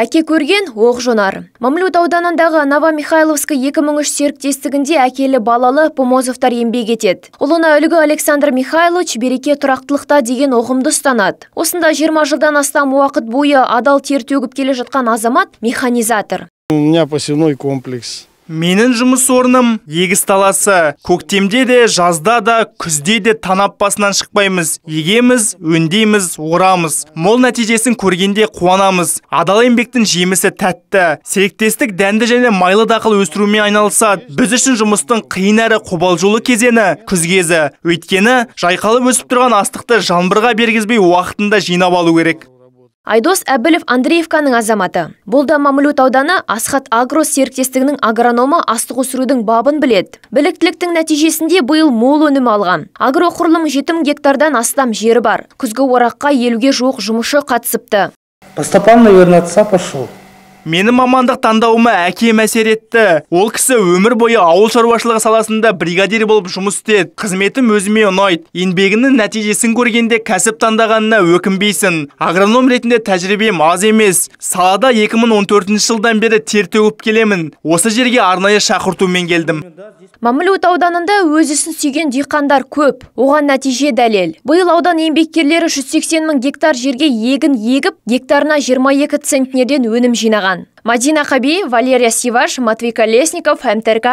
әке көрген оқ жонар мамлют ауданындағы Михайловскі 2003 серіктестігінде әкелі балалы помозовтар еңбек етеді ұлына үлгі александр михайлович береке тұрақтылықта деген ұғымды ұстанады осында 20 жылдан астам уақыт бойы адал тер төгіп келе жатқан азамат механизатор у меня посевной комплекс менің жұмыс орным егіс таласы көктемде де жазда да күзде де танап басынан шықпаймыз егеміз өндейміз, орамыз мол нәтижесін көргенде қуанамыз адал еңбектің жемісі тәтті серіктестік дәнді және майлы дақыл өсірумен айналысады біз үшін жұмыстың қиын әрі қобалжулы кезеңі күз кезі өйткені жайқалып өсіп тұрған астықты жаңбырға бергізбей уақытында жинап алу керек айдос әбілов андреевканың азаматы бұл да мамлют ауданы асхат агро серіктестігінің агрономы астық өсірудің бабын біледі біліктіліктің нәтижесінде биыл мол өнім алған агроқұрылым жетім гектардан астам жері бар күзгі ораққа елуге жоқ жұмысшы қатысыпты постепенно вернаться пошел Мені мамандық таңдауыма әкем әсер етті ол кісі өмір бойы ауыл шаруашылығы саласында бригадир болып жұмыс істеді қызметім өзіме ұнайды Еңбегінің нәтижесін көргенде кәсіп таңдағанына өкінбейсің агроном ретінде тәжірибем аз емес салада 2014 жылдан бері тер төгіп келемін осы жерге арнайы шақыртумен келдім мамлют ауданында өз ісін сүйген диқандар көп оған нәтиже дәлел биыл аудан еңбеккерлері 180 мың гектар жерге егін егіп гектарына 22 центнерден өнім жинаған кылган мадина хаби валерия сиваш матвей колесников мтрк